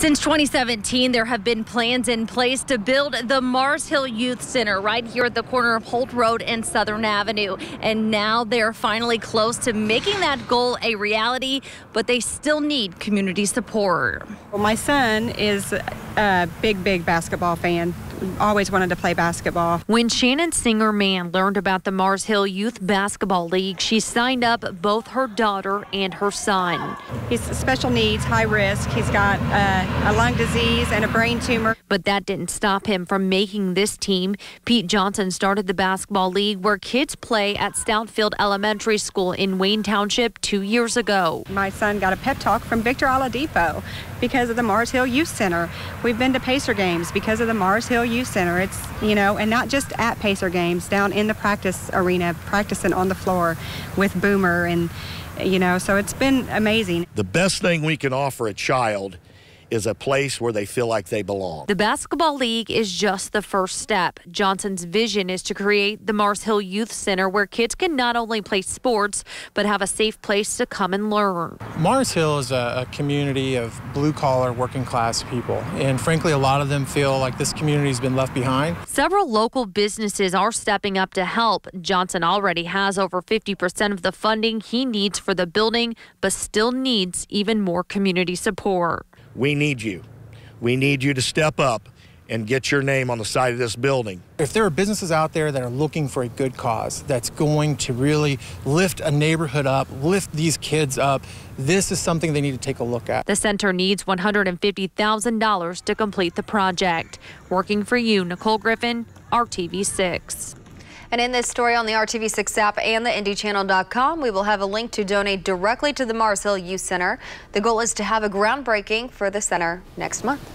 Since 2017, there have been plans in place to build the Mars Hill Youth Center right here at the corner of Holt Road and Southern Avenue. And now they're finally close to making that goal a reality, but they still need community support. Well, my son is a big, big basketball fan. Always wanted to play basketball. When Shannon Singer Mann learned about the Mars Hill Youth Basketball League, she signed up both her daughter and her son. He's special needs, high risk. He's got uh, a lung disease and a brain tumor. But that didn't stop him from making this team. Pete Johnson started the basketball league where kids play at Stoutfield Elementary School in Wayne Township two years ago. My son got a pep talk from Victor Aladipo because of the Mars Hill Youth Center. We We've been to Pacer games because of the Mars Hill Youth Center. It's, you know, and not just at Pacer games, down in the practice arena, practicing on the floor with Boomer and, you know, so it's been amazing. The best thing we can offer a child is a place where they feel like they belong. The Basketball League is just the first step. Johnson's vision is to create the Mars Hill Youth Center where kids can not only play sports, but have a safe place to come and learn. Mars Hill is a, a community of blue collar working class people, and frankly, a lot of them feel like this community has been left behind. Several local businesses are stepping up to help. Johnson already has over 50% of the funding he needs for the building, but still needs even more community support we need you. We need you to step up and get your name on the side of this building. If there are businesses out there that are looking for a good cause that's going to really lift a neighborhood up, lift these kids up, this is something they need to take a look at. The center needs $150,000 to complete the project. Working for you, Nicole Griffin, RTV6. And in this story on the RTV6 app and the IndyChannel.com, we will have a link to donate directly to the Mars Hill Youth Center. The goal is to have a groundbreaking for the center next month.